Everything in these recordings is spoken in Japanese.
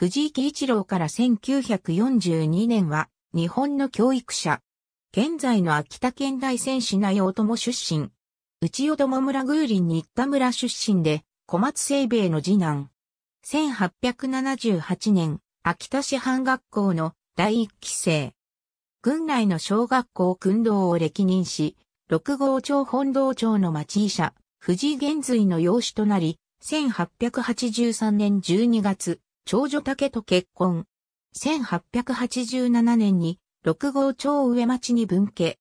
藤井貴一郎から1942年は日本の教育者。現在の秋田県大仙市内大友出身。内尾友村宮林新田村出身で、小松清兵衛の次男。1878年、秋田市藩学校の第一期生。軍内の小学校訓導を歴任し、六号町本堂町の町医者、藤井玄髄の養子となり、1883年12月、長女竹と結婚。1887年に六号町上町に分家。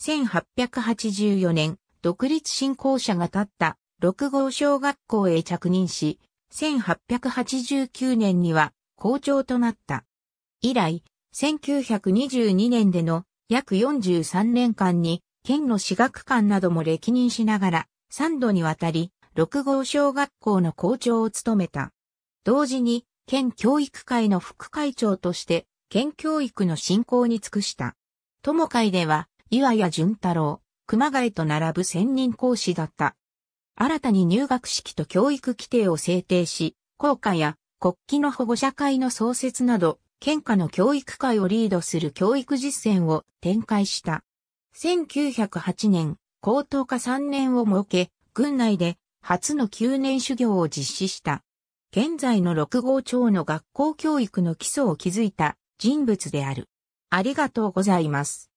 1884年、独立振興者が建った六号小学校へ着任し、1889年には校長となった。以来、1922年での約43年間に、県の私学館なども歴任しながら、3度にわたり、六号小学校の校長を務めた。同時に、県教育会の副会長として、県教育の振興に尽くした。友会では、岩谷淳太郎、熊谷と並ぶ専任講師だった。新たに入学式と教育規定を制定し、校歌や国旗の保護者会の創設など、県下の教育会をリードする教育実践を展開した。1908年、高等科3年を設け、軍内で初の9年修行を実施した。現在の六号町の学校教育の基礎を築いた人物である。ありがとうございます。